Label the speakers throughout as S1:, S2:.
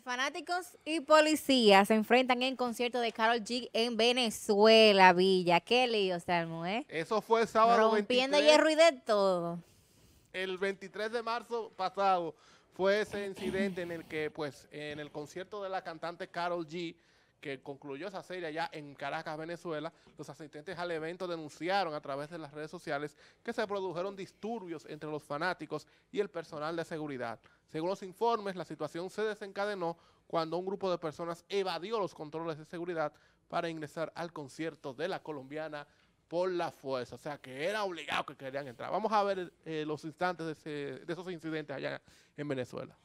S1: fanáticos y policías se enfrentan en concierto de Carol G en Venezuela, Villa. Qué lío Salmo, ¿eh? Eso fue el sábado Rompiendo 23, hierro y de todo.
S2: El 23 de marzo pasado fue ese incidente en el que, pues, en el concierto de la cantante Carol G que concluyó esa serie allá en Caracas, Venezuela, los asistentes al evento denunciaron a través de las redes sociales que se produjeron disturbios entre los fanáticos y el personal de seguridad. Según los informes, la situación se desencadenó cuando un grupo de personas evadió los controles de seguridad para ingresar al concierto de la colombiana por la fuerza. O sea, que era obligado que querían entrar. Vamos a ver eh, los instantes de esos incidentes allá en Venezuela.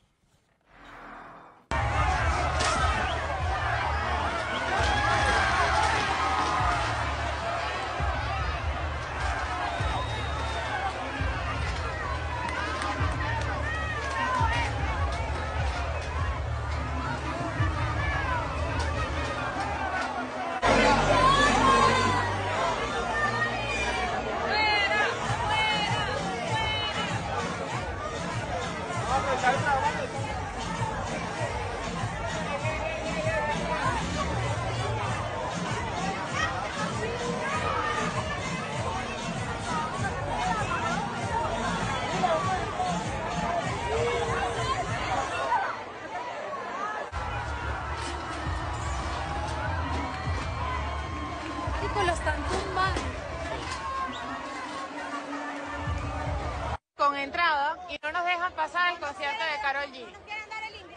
S1: y no nos dejan pasar el concierto de Carol G.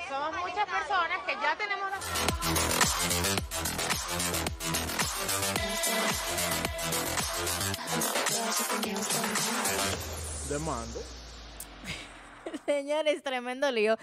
S1: Somos muchas personas que ya tenemos la... Demando. Señores, tremendo lío.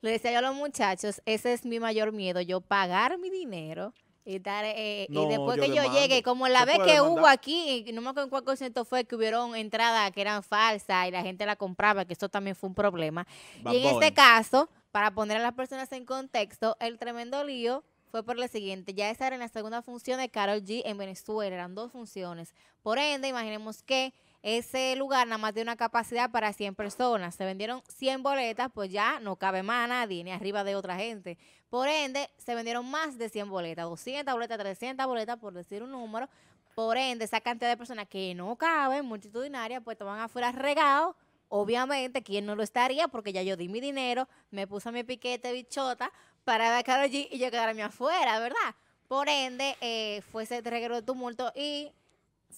S1: Le decía yo a los muchachos, ese es mi mayor miedo, yo pagar mi dinero y, eh, y después que yo llegué como la vez que hubo aquí, no me acuerdo en cuál concierto fue que hubieron entradas que eran falsas y la gente la compraba, que eso también fue un problema. y en este caso, para poner a las personas en contexto, el tremendo lío fue por lo siguiente. Ya esa era en la segunda función de Carol G en Venezuela, eran dos funciones. Por ende, imaginemos que ese lugar nada más tiene una capacidad para 100 personas. Se vendieron 100 boletas, pues ya no cabe más a nadie, ni arriba de otra gente. Por ende, se vendieron más de 100 boletas, 200 boletas, 300 boletas, por decir un número. Por ende, esa cantidad de personas que no caben, multitudinaria, pues toman afuera regado. Obviamente, ¿quién no lo estaría? Porque ya yo di mi dinero, me puse mi piquete bichota para dejar allí y yo quedarme afuera, ¿verdad? Por ende, eh, fue ese reguero de tumulto y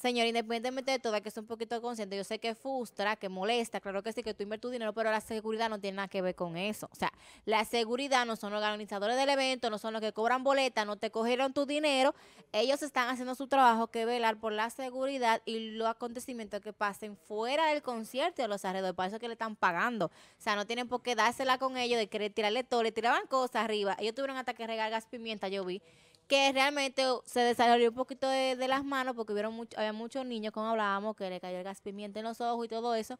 S1: Señor, independientemente de todo, que es un poquito consciente, yo sé que frustra, que molesta, claro que sí, que tú inviertes tu dinero, pero la seguridad no tiene nada que ver con eso. O sea, la seguridad no son los organizadores del evento, no son los que cobran boletas, no te cogieron tu dinero. Ellos están haciendo su trabajo que velar por la seguridad y los acontecimientos que pasen fuera del concierto y los alrededores. Para eso que le están pagando. O sea, no tienen por qué dársela con ellos de querer tirarle todo. Le tiraban cosas arriba. Ellos tuvieron hasta que regar pimienta, yo vi que realmente uh, se desarrolló un poquito de, las manos porque hubieron mucho, había muchos niños, como hablábamos, que le cayó el gas pimienta en los ojos y todo eso.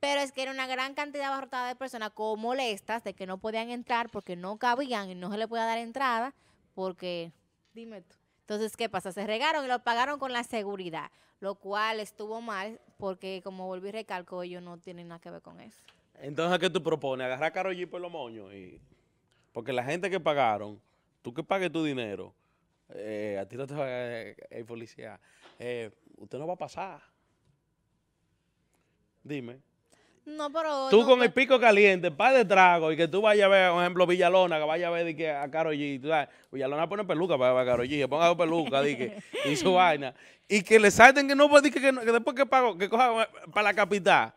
S1: Pero es que era una gran cantidad abarrotada de personas con molestas de que no podían entrar porque no cabían y no se le podía dar entrada porque, dime tú. Entonces, ¿qué pasa? Se regaron y lo pagaron con la seguridad, lo cual estuvo mal porque, como volví y recalco, ellos no tienen nada que ver con eso.
S3: Entonces, ¿qué tú propones? Agarrar a Karol por los moños y... Porque la gente que pagaron, tú que pagues tu dinero eh, a ti no te va a... El eh, policía, eh, usted no va a pasar. Dime.
S1: No, pero... Tú con
S3: el pico caliente, par de trago, y que tú vayas a ver, por ejemplo, Villalona, que vaya a ver que, a Karol G. Tú Villalona pone peluca para ver a Karol G, ponga peluca, pelucas y su vaina. Y que le salten que no, pues, que, que, después que pago, que coja eh, para la capital.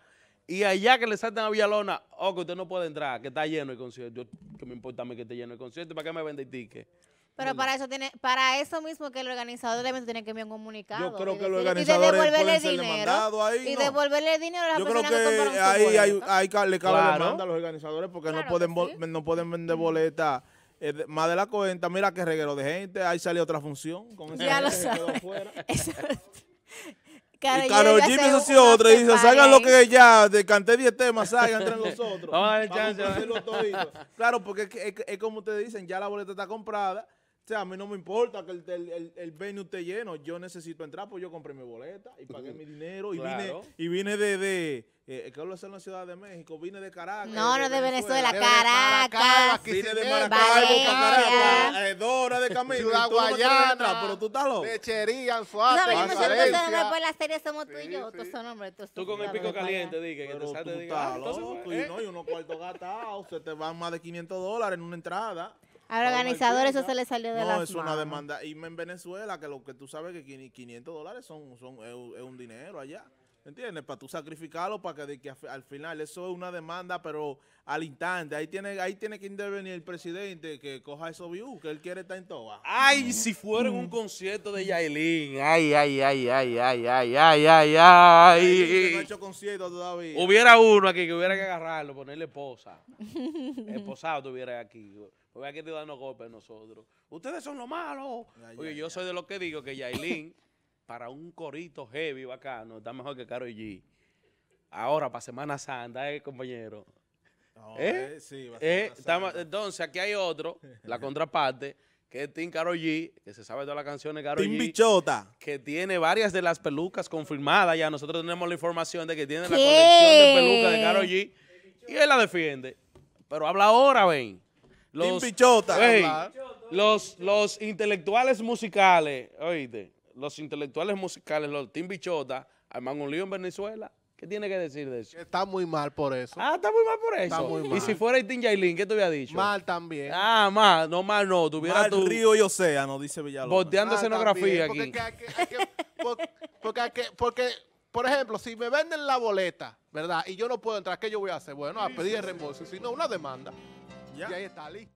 S3: Y allá que le salten a Villalona, oh, que usted no puede entrar, que está lleno el concierto. que me importa a mí que esté lleno el concierto, ¿para qué me vende el ticket? Pero para
S1: eso tiene, para eso mismo que el organizador del evento tiene que enviar un comunicado. Yo creo que Y devolverle dinero a las Yo creo que,
S2: ahí, hay, le cabe demanda a los organizadores porque no, pueden, no pueden vender boletas. Eh, más de la cuenta, mira qué reguero de gente, ahí salió otra función. Con ya lo sabes.
S1: Caro, y Carol hizo otra y dice, salgan lo que ya,
S2: de canté 10 temas, salgan entre nosotros. Vamos a chance. Claro, porque es, es como ustedes dicen, ya la boleta está comprada sea, a mí no me importa que el, el, el, venue esté lleno. Yo necesito entrar, pues yo compré mi boleta y pagué mi dinero. Y vine, y vine de, de eh, ¿qué hablo hacer en la Ciudad de México? Vine de Caracas. No, no de Venezuela, Caracas. vine de Maracaibo, Caracas, eh, Dora de Camilo. Ciudad Guayana. pero tú estás loco. Lechería, Anzuate, No, nosotros no de
S1: la serie somos tú y yo. Tú son hombres, tú con el pico caliente,
S2: dije, que Tú estás loco y pues, no, y unos cuartos gastados. Se te van más de 500 dólares en una entrada. A organizadores eso se le salió de la las No, es una demanda. Y en Venezuela, que lo que tú sabes que 500 dólares son, son, es un dinero allá. ¿Entiendes? Para tú sacrificarlo, para que, al final eso es una demanda, pero al instante. Ahí tiene, ahí tiene que intervenir el presidente que coja eso view que él quiere estar en todas. Ay, mm. si fuera un
S3: concierto de mm. Yailin. Ay, ay, ay, ay, ay, ay, ay, ay, ay. No todavía. Hubiera uno aquí que hubiera que agarrarlo, ponerle esposa. Esposado tuviera aquí. Hubiera que te dando golpes nosotros. Ustedes son los malos. Oye, yo soy de los que digo que Yailin para un corito heavy bacano está mejor que caro G. Ahora, para Semana Santa, ¿eh, compañero? ¿Eh? Eh, ¿Eh? estamos, entonces, aquí hay otro, la contraparte, que es Tim Karol G, que se sabe todas las canciones de G. Tim Pichota. Que tiene varias de las pelucas confirmadas. Ya nosotros tenemos la información de que tiene la colección de pelucas de Caro G. Y él la defiende. Pero habla ahora, ven. Los, Tim Pichota. los, los intelectuales musicales, oíste los intelectuales musicales, los Tim Bichota, arman un lío en Venezuela. ¿Qué tiene que decir de eso? Está muy mal por eso. Ah, está muy mal por eso. Está muy mal. Y si fuera el Tim ¿qué te hubiera dicho? Mal también. Ah, mal, no mal no. Tuviera mal tu... río y océano, dice Villalobos. Boteando escenografía porque aquí. que,
S2: porque, porque, por ejemplo, si me venden la boleta, ¿verdad? Y yo no puedo entrar, ¿qué yo voy a hacer? Bueno, a pedir el reembolso, no, una demanda. Ya. Y ahí está, listo.